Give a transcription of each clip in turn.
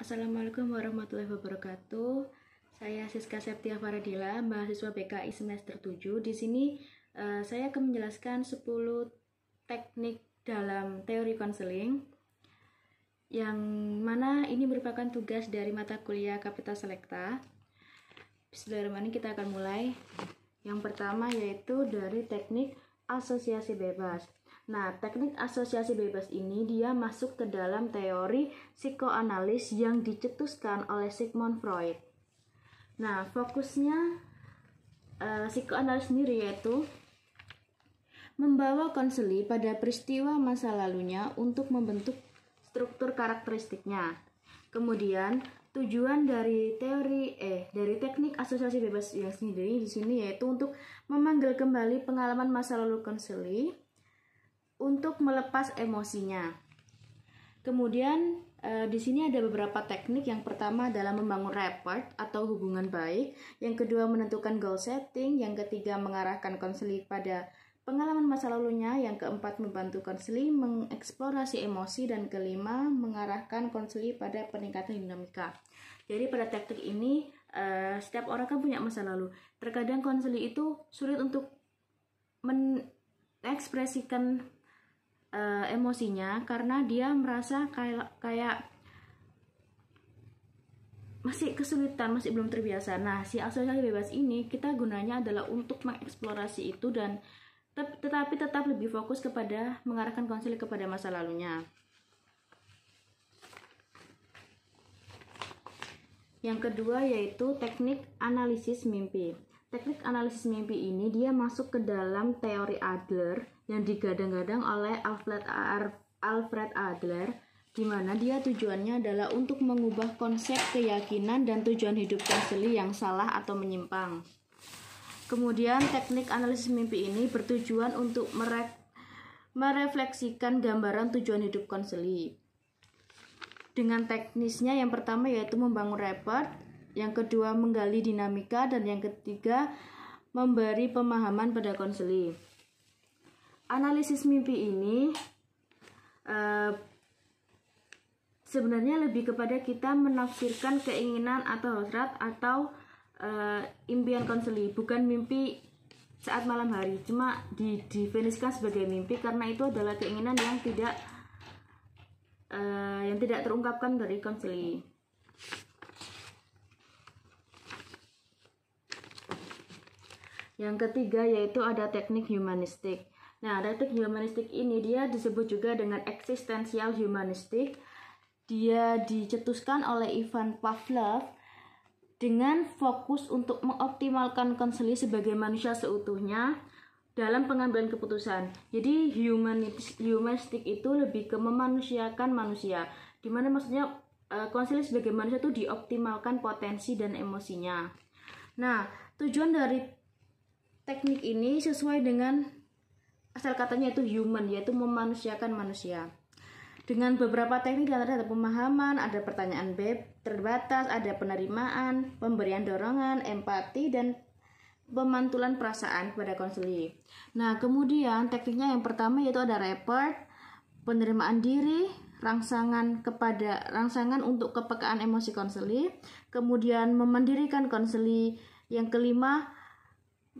Assalamualaikum warahmatullahi wabarakatuh. Saya Siska Septia Faradila, mahasiswa BKI semester 7. Di sini eh, saya akan menjelaskan 10 teknik dalam teori konseling yang mana ini merupakan tugas dari mata kuliah kapita Selekta. Bismillahirrahmanirrahim, kita akan mulai. Yang pertama yaitu dari teknik asosiasi bebas. Nah, teknik asosiasi bebas ini dia masuk ke dalam teori psikoanalis yang dicetuskan oleh Sigmund Freud. Nah, fokusnya uh, psikoanalis sendiri yaitu membawa konseli pada peristiwa masa lalunya untuk membentuk struktur karakteristiknya. Kemudian, tujuan dari teori eh dari teknik asosiasi bebas yang sendiri di sini yaitu untuk memanggil kembali pengalaman masa lalu konseli untuk melepas emosinya. Kemudian eh, di sini ada beberapa teknik. Yang pertama adalah membangun rapport atau hubungan baik. Yang kedua menentukan goal setting. Yang ketiga mengarahkan konseli pada pengalaman masa lalunya. Yang keempat membantu konseli mengeksplorasi emosi dan kelima mengarahkan konseli pada peningkatan dinamika. Jadi pada teknik ini eh, setiap orang kan punya masa lalu. Terkadang konseli itu sulit untuk mengekspresikan uh, emosinya karena dia merasa kayak kayak masih kesulitan, masih belum terbiasa. Nah, si asosiasi bebas ini kita gunanya adalah untuk mengeksplorasi itu dan te tetapi tetap lebih fokus kepada mengarahkan konsili kepada masa lalunya. Yang kedua yaitu teknik analisis mimpi. Teknik analisis mimpi ini dia masuk ke dalam teori Adler yang digadang-gadang oleh Alfred Alfred Adler di mana dia tujuannya adalah untuk mengubah konsep keyakinan dan tujuan hidup konseli yang salah atau menyimpang. Kemudian teknik analisis mimpi ini bertujuan untuk merek merefleksikan gambaran tujuan hidup konseli. Dengan teknisnya yang pertama yaitu membangun report, yang kedua menggali dinamika, dan yang ketiga memberi pemahaman pada konseli. Analisis mimpi ini uh, sebenarnya lebih kepada kita menafsirkan keinginan atau hasrat atau uh, impian konseli, bukan mimpi saat malam hari. Cuma didefinisikan sebagai mimpi karena itu adalah keinginan yang tidak uh, yang tidak terungkapkan dari konseli. Yang ketiga yaitu ada teknik humanistik. Nah, teknik humanistik ini dia disebut juga dengan eksistensial humanistik. Dia dicetuskan oleh Ivan Pavlov dengan fokus untuk mengoptimalkan konseli sebagai manusia seutuhnya dalam pengambilan keputusan. Jadi humanistik itu lebih ke memanusiakan manusia, dimana maksudnya eh, konseli sebagai manusia itu dioptimalkan potensi dan emosinya. Nah, tujuan dari teknik ini sesuai dengan asal katanya itu human yaitu memanusiakan manusia dengan beberapa teknik dan ada pemahaman, ada pertanyaan beb terbatas, ada penerimaan, pemberian dorongan, empati dan pemantulan perasaan kepada konseli. Nah, kemudian tekniknya yang pertama yaitu ada report, penerimaan diri, rangsangan kepada rangsangan untuk kepekaan emosi konseli, kemudian memandirikan konseli. Yang kelima,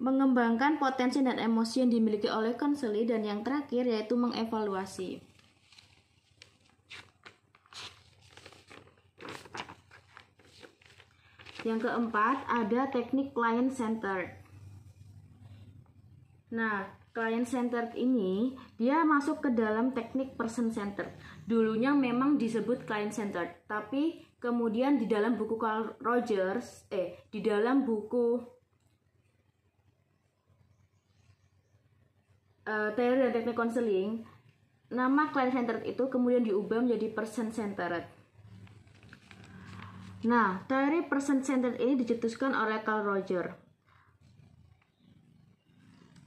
mengembangkan potensi dan emosi yang dimiliki oleh konseli dan yang terakhir yaitu mengevaluasi. Yang keempat ada teknik client centered. Nah, client centered ini dia masuk ke dalam teknik person centered. Dulunya memang disebut client centered, tapi kemudian di dalam buku Carl Rogers eh di dalam buku uh, teori dan teknik konseling, nama client centered itu kemudian diubah menjadi person centered. Nah, teori person centered ini dicetuskan oleh Carl Roger.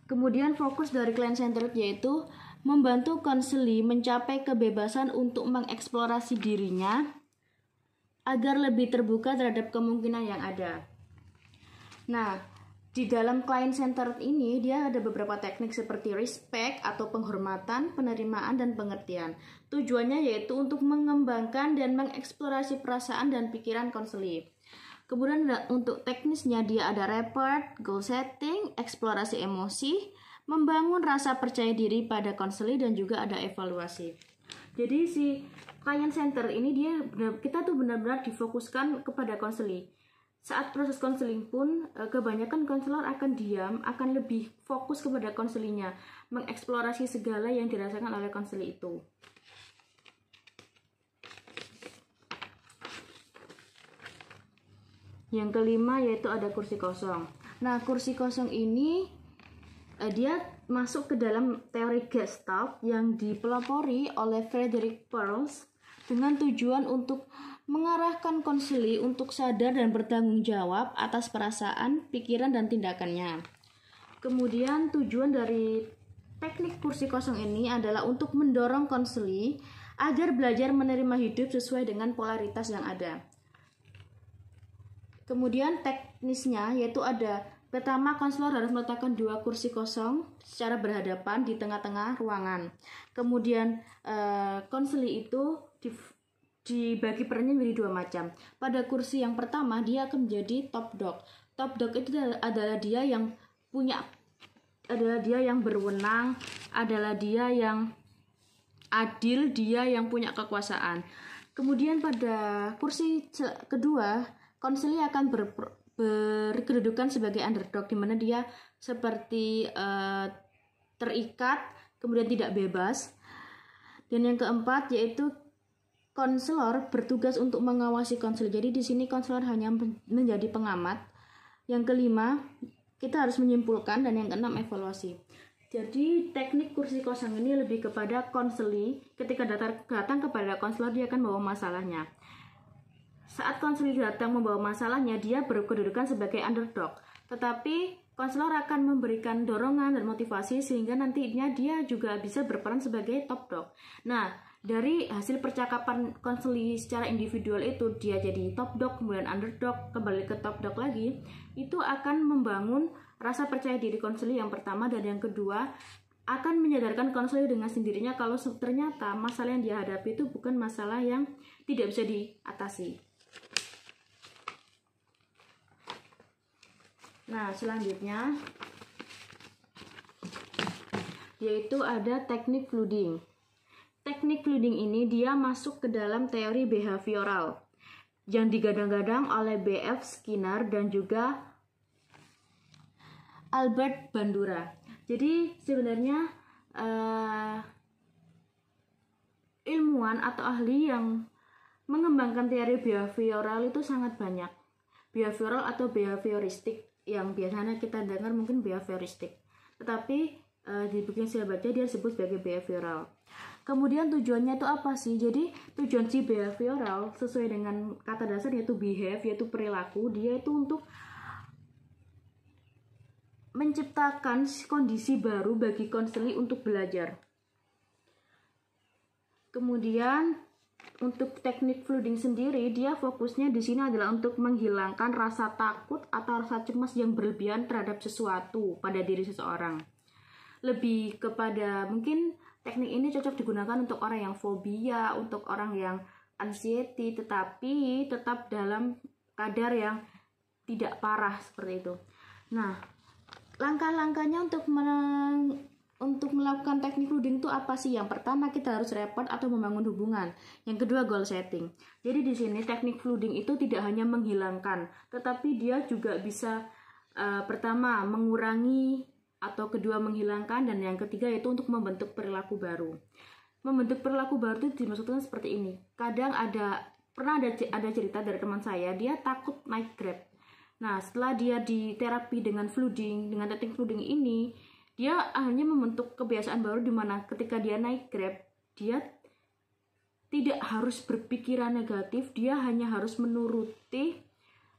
Kemudian fokus dari client centered yaitu membantu konseli mencapai kebebasan untuk mengeksplorasi dirinya agar lebih terbuka terhadap kemungkinan yang ada. Nah, di dalam client center ini dia ada beberapa teknik seperti respect atau penghormatan, penerimaan dan pengertian. Tujuannya yaitu untuk mengembangkan dan mengeksplorasi perasaan dan pikiran konseli. Kemudian untuk teknisnya dia ada report, goal setting, eksplorasi emosi, membangun rasa percaya diri pada konseli dan juga ada evaluasi. Jadi si client center ini dia kita tuh benar-benar difokuskan kepada konseli. Saat proses konseling pun, eh, kebanyakan konselor akan diam, akan lebih fokus kepada konselinya, mengeksplorasi segala yang dirasakan oleh konseli itu. Yang kelima yaitu ada kursi kosong. Nah, kursi kosong ini eh, dia masuk ke dalam teori Gestalt yang dipelopori oleh Frederick Perls dengan tujuan untuk mengarahkan konsili untuk sadar dan bertanggung jawab atas perasaan, pikiran, dan tindakannya. Kemudian tujuan dari teknik kursi kosong ini adalah untuk mendorong konsili agar belajar menerima hidup sesuai dengan polaritas yang ada. Kemudian teknisnya yaitu ada Pertama, konselor harus meletakkan dua kursi kosong secara berhadapan di tengah-tengah ruangan. Kemudian, eh, konseli itu dibagi perannya menjadi dua macam. Pada kursi yang pertama dia akan menjadi top dog. Top dog itu adalah dia yang punya adalah dia yang berwenang, adalah dia yang adil, dia yang punya kekuasaan. Kemudian pada kursi kedua, konsili akan ber, berkedudukan sebagai underdog di mana dia seperti uh, terikat, kemudian tidak bebas. Dan yang keempat yaitu konselor bertugas untuk mengawasi konselor. Jadi di sini konselor hanya menjadi pengamat. Yang kelima, kita harus menyimpulkan dan yang keenam evaluasi. Jadi teknik kursi kosong ini lebih kepada konseli. Ketika datang kepada konselor dia akan bawa masalahnya. Saat konseli datang membawa masalahnya, dia berkedudukan sebagai underdog. Tetapi konselor akan memberikan dorongan dan motivasi sehingga nantinya dia juga bisa berperan sebagai top dog. Nah, dari hasil percakapan konseli secara individual itu dia jadi top dog kemudian underdog kembali ke top dog lagi itu akan membangun rasa percaya diri konseli yang pertama dan yang kedua akan menyadarkan konseli dengan sendirinya kalau ternyata masalah yang dihadapi itu bukan masalah yang tidak bisa diatasi. Nah, selanjutnya yaitu ada teknik flooding. Teknik flooding ini dia masuk ke dalam teori behavioral yang digadang-gadang oleh B.F. Skinner dan juga Albert Bandura. Jadi sebenarnya uh, ilmuwan atau ahli yang mengembangkan teori behavioral itu sangat banyak. Behavioral atau behavioristik yang biasanya kita dengar mungkin behavioristik. Tetapi uh, di buku yang saya baca dia sebut sebagai behavioral. Kemudian tujuannya itu apa sih? Jadi tujuan si behavioral sesuai dengan kata dasar yaitu behave yaitu perilaku dia itu untuk menciptakan kondisi baru bagi konseling untuk belajar. Kemudian untuk teknik flooding sendiri dia fokusnya di sini adalah untuk menghilangkan rasa takut atau rasa cemas yang berlebihan terhadap sesuatu pada diri seseorang. Lebih kepada mungkin teknik ini cocok digunakan untuk orang yang fobia, untuk orang yang anxiety, tetapi tetap dalam kadar yang tidak parah seperti itu. Nah, langkah-langkahnya untuk men untuk melakukan teknik ruding itu apa sih? Yang pertama kita harus repot atau membangun hubungan. Yang kedua goal setting. Jadi di sini teknik flooding itu tidak hanya menghilangkan, tetapi dia juga bisa uh, pertama mengurangi atau kedua menghilangkan dan yang ketiga yaitu untuk membentuk perilaku baru. Membentuk perilaku baru itu dimaksudkan seperti ini. Kadang ada pernah ada ada cerita dari teman saya, dia takut naik Grab. Nah, setelah dia di terapi dengan flooding, dengan teknik flooding ini, dia hanya membentuk kebiasaan baru di mana ketika dia naik Grab, dia tidak harus berpikiran negatif, dia hanya harus menuruti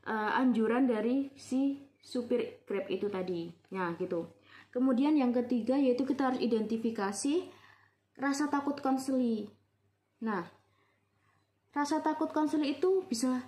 uh, anjuran dari si supir Grab itu tadi. Nah, gitu. Kemudian yang ketiga yaitu kita harus identifikasi rasa takut konseli. Nah, rasa takut konseli itu bisa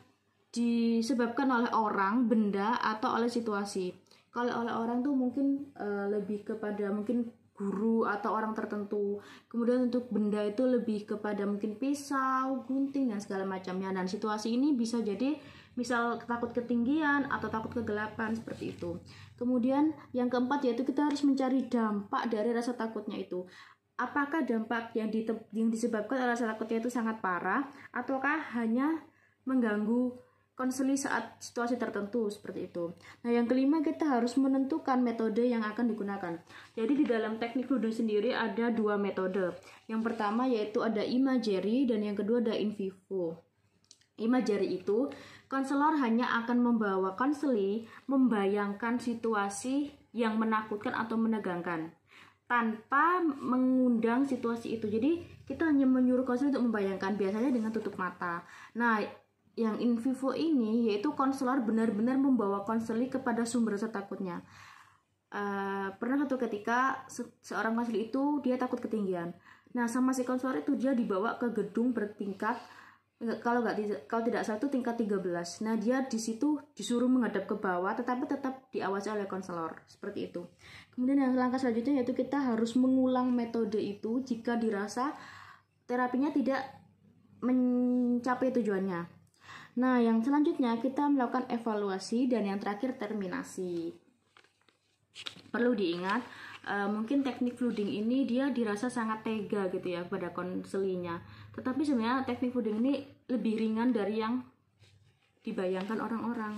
disebabkan oleh orang, benda, atau oleh situasi. Kalau oleh orang tuh mungkin uh, lebih kepada mungkin guru atau orang tertentu. Kemudian untuk benda itu lebih kepada mungkin pisau, gunting dan segala macamnya. Dan situasi ini bisa jadi misal takut ketinggian atau takut kegelapan seperti itu. Kemudian yang keempat yaitu kita harus mencari dampak dari rasa takutnya itu. Apakah dampak yang, yang disebabkan oleh rasa takutnya itu sangat parah ataukah hanya mengganggu konseli saat situasi tertentu seperti itu. Nah, yang kelima kita harus menentukan metode yang akan digunakan. Jadi di dalam teknik ludo sendiri ada dua metode. Yang pertama yaitu ada imagery dan yang kedua ada in vivo. Imajari itu, konselor hanya akan membawa konseli membayangkan situasi yang menakutkan atau menegangkan tanpa mengundang situasi itu. Jadi kita hanya menyuruh konselor untuk membayangkan biasanya dengan tutup mata. Nah, yang in vivo ini yaitu konselor benar-benar membawa konseli kepada sumber rasa takutnya. Uh, pernah satu ketika se seorang konseli itu dia takut ketinggian. Nah, sama si konselor itu dia dibawa ke gedung bertingkat kalau nggak kalau tidak salah itu tingkat 13. Nah, dia di situ disuruh menghadap ke bawah tetapi tetap diawasi oleh konselor. Seperti itu. Kemudian yang langkah selanjutnya yaitu kita harus mengulang metode itu jika dirasa terapinya tidak mencapai tujuannya. Nah, yang selanjutnya kita melakukan evaluasi dan yang terakhir terminasi. Perlu diingat, uh, mungkin teknik flooding ini dia dirasa sangat tega gitu ya pada konselinya tetapi sebenarnya teknik puding ini lebih ringan dari yang dibayangkan orang-orang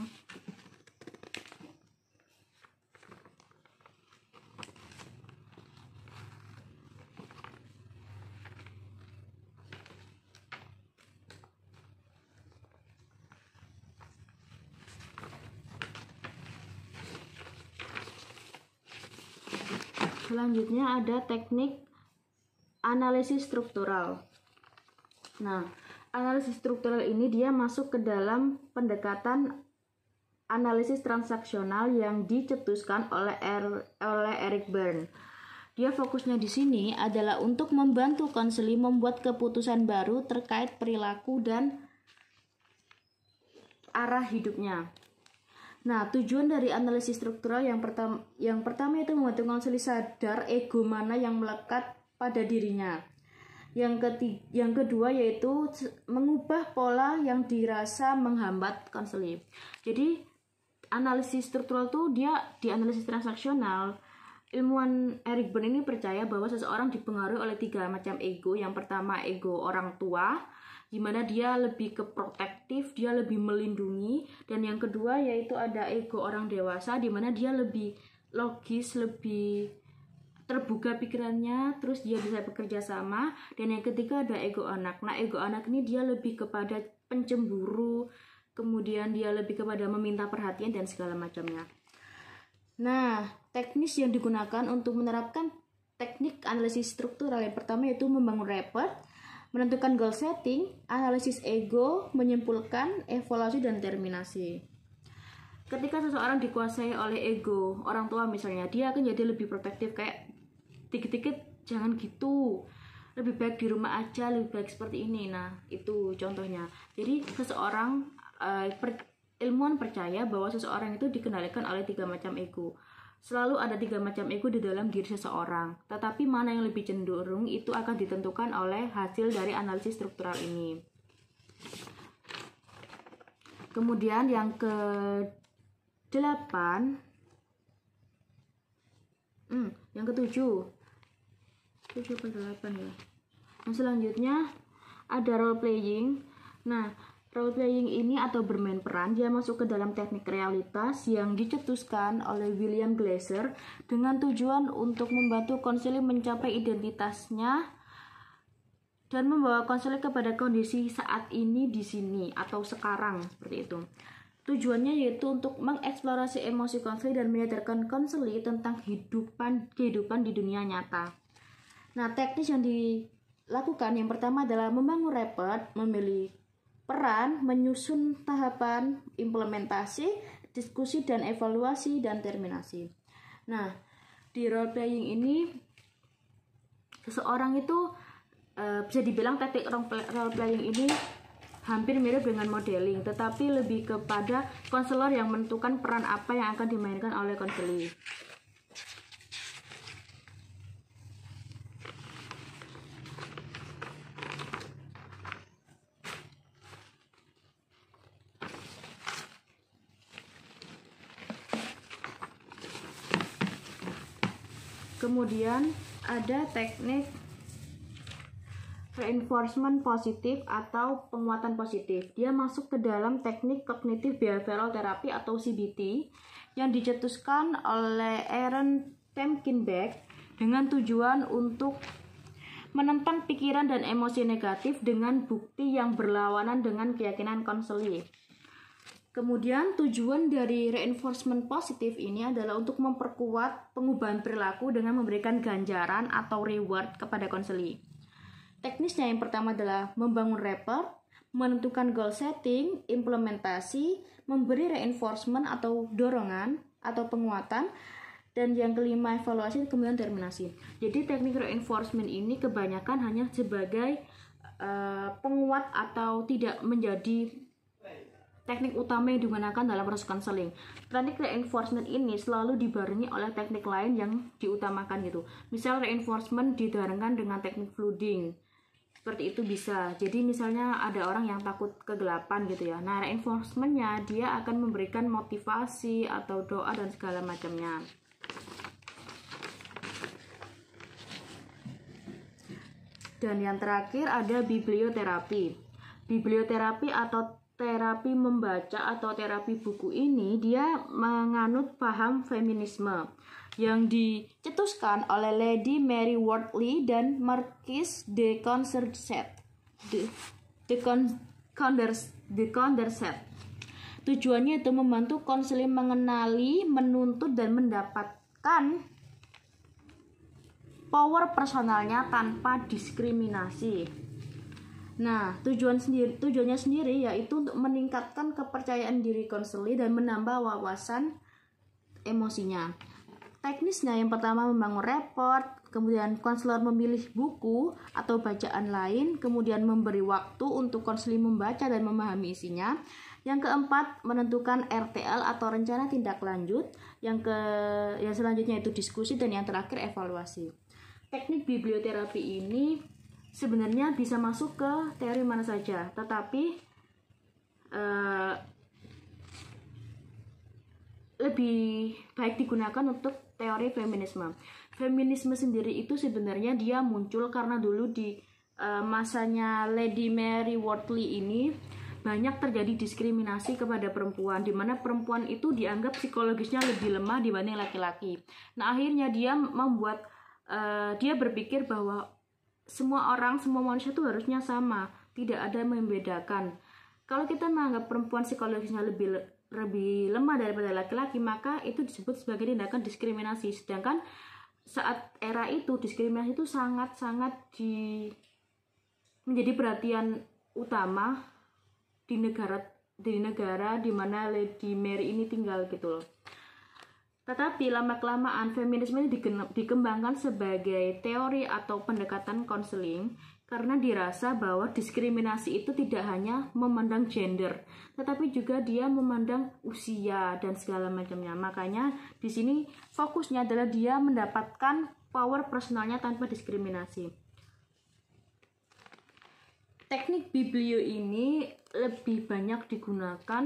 Selanjutnya ada teknik analisis struktural. Nah, analisis struktural ini dia masuk ke dalam pendekatan analisis transaksional yang dicetuskan oleh er, oleh Eric Byrne. Dia fokusnya di sini adalah untuk membantu konseli membuat keputusan baru terkait perilaku dan arah hidupnya. Nah, tujuan dari analisis struktural yang pertama yang pertama itu membantu konseli sadar ego mana yang melekat pada dirinya. Yang ketiga, yang kedua yaitu mengubah pola yang dirasa menghambat konseling. Jadi analisis struktural tuh dia di analisis transaksional ilmuwan Eric Berne ini percaya bahwa seseorang dipengaruhi oleh tiga macam ego. Yang pertama ego orang tua, gimana dia lebih ke protektif, dia lebih melindungi. Dan yang kedua yaitu ada ego orang dewasa, dimana dia lebih logis, lebih terbuka pikirannya, terus dia bisa bekerja sama. Dan yang ketiga ada ego anak. Nah, ego anak ini dia lebih kepada pencemburu, kemudian dia lebih kepada meminta perhatian dan segala macamnya. Nah, teknis yang digunakan untuk menerapkan teknik analisis struktural yang pertama yaitu membangun rapport, menentukan goal setting, analisis ego, menyimpulkan, evaluasi dan terminasi. Ketika seseorang dikuasai oleh ego, orang tua misalnya, dia akan jadi lebih protektif kayak dikit-dikit jangan gitu lebih baik di rumah aja lebih baik seperti ini nah itu contohnya jadi seseorang uh, per, ilmuwan percaya bahwa seseorang itu dikendalikan oleh tiga macam ego Selalu ada tiga macam ego di dalam diri seseorang, tetapi mana yang lebih cenderung itu akan ditentukan oleh hasil dari analisis struktural ini. Kemudian yang ke delapan, hmm, yang ketujuh, 7 per 8 ya nah selanjutnya ada role playing nah Role playing ini atau bermain peran dia masuk ke dalam teknik realitas yang dicetuskan oleh William Glaser dengan tujuan untuk membantu konseling mencapai identitasnya dan membawa konseling kepada kondisi saat ini di sini atau sekarang seperti itu. Tujuannya yaitu untuk mengeksplorasi emosi konseli dan menyadarkan konseli tentang kehidupan kehidupan di dunia nyata. Nah, teknis yang dilakukan yang pertama adalah membangun repot, memilih peran, menyusun tahapan implementasi, diskusi dan evaluasi dan terminasi. Nah, di role playing ini seseorang itu e, bisa dibilang teknik role playing ini hampir mirip dengan modeling, tetapi lebih kepada konselor yang menentukan peran apa yang akan dimainkan oleh konseli. Kemudian ada teknik reinforcement positif atau penguatan positif. Dia masuk ke dalam teknik kognitif behavioral therapy atau CBT yang dicetuskan oleh Aaron Temkinbeck dengan tujuan untuk menentang pikiran dan emosi negatif dengan bukti yang berlawanan dengan keyakinan konseli. Kemudian tujuan dari reinforcement positif ini adalah untuk memperkuat pengubahan perilaku dengan memberikan ganjaran atau reward kepada konseli. Teknisnya yang pertama adalah membangun rapport, menentukan goal setting, implementasi, memberi reinforcement atau dorongan atau penguatan, dan yang kelima evaluasi kemudian terminasi. Jadi teknik reinforcement ini kebanyakan hanya sebagai eh, penguat atau tidak menjadi teknik utama yang digunakan dalam proses konseling. Teknik reinforcement ini selalu dibarengi oleh teknik lain yang diutamakan gitu. Misal reinforcement dibarengkan dengan teknik flooding. Seperti itu bisa. Jadi misalnya ada orang yang takut kegelapan gitu ya. Nah reinforcementnya dia akan memberikan motivasi atau doa dan segala macamnya. Dan yang terakhir ada biblioterapi. Biblioterapi atau terapi membaca atau terapi buku ini dia menganut paham feminisme yang dicetuskan oleh Lady Mary Wortley dan Marquis de Condorcet. De, de Con, Tujuannya itu membantu konseling mengenali, menuntut dan mendapatkan power personalnya tanpa diskriminasi. Nah, tujuan sendiri tujuannya sendiri yaitu untuk meningkatkan kepercayaan diri konseli dan menambah wawasan emosinya. Teknisnya yang pertama membangun report, kemudian konselor memilih buku atau bacaan lain, kemudian memberi waktu untuk konseli membaca dan memahami isinya. Yang keempat, menentukan RTL atau rencana tindak lanjut. Yang ke yang selanjutnya itu diskusi dan yang terakhir evaluasi. Teknik biblioterapi ini sebenarnya bisa masuk ke teori mana saja, tetapi uh, lebih baik digunakan untuk teori feminisme. Feminisme sendiri itu sebenarnya dia muncul karena dulu di uh, masanya Lady Mary Wortley ini banyak terjadi diskriminasi kepada perempuan di mana perempuan itu dianggap psikologisnya lebih lemah dibanding laki-laki. Nah, akhirnya dia membuat uh, dia berpikir bahwa semua orang, semua manusia itu harusnya sama, tidak ada yang membedakan. Kalau kita menganggap perempuan psikologisnya lebih lebih lemah daripada laki-laki, maka itu disebut sebagai tindakan diskriminasi. Sedangkan saat era itu diskriminasi itu sangat-sangat di menjadi perhatian utama di negara di negara di mana Lady Mary ini tinggal gitu loh. Tetapi lama-kelamaan feminisme ini dikembangkan sebagai teori atau pendekatan konseling karena dirasa bahwa diskriminasi itu tidak hanya memandang gender, tetapi juga dia memandang usia dan segala macamnya. Makanya di sini fokusnya adalah dia mendapatkan power personalnya tanpa diskriminasi. Teknik biblio ini lebih banyak digunakan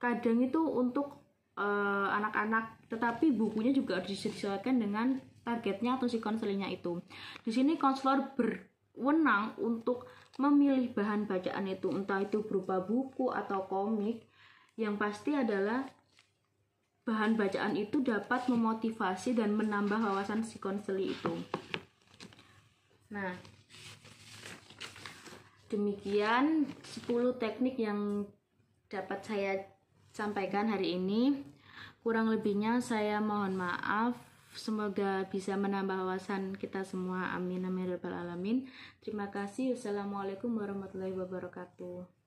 kadang itu untuk Eh, anak-anak uh, tetapi bukunya juga harus disesuaikan dengan targetnya atau si konselingnya itu. Di sini konselor berwenang untuk memilih bahan bacaan itu, entah itu berupa buku atau komik. Yang pasti adalah bahan bacaan itu dapat memotivasi dan menambah wawasan si konseli itu. Nah, demikian 10 teknik yang dapat saya sampaikan hari ini. Kurang lebihnya saya mohon maaf. Semoga bisa menambah wawasan kita semua. Amin amin rabbal alamin. Terima kasih. Wassalamualaikum warahmatullahi wabarakatuh.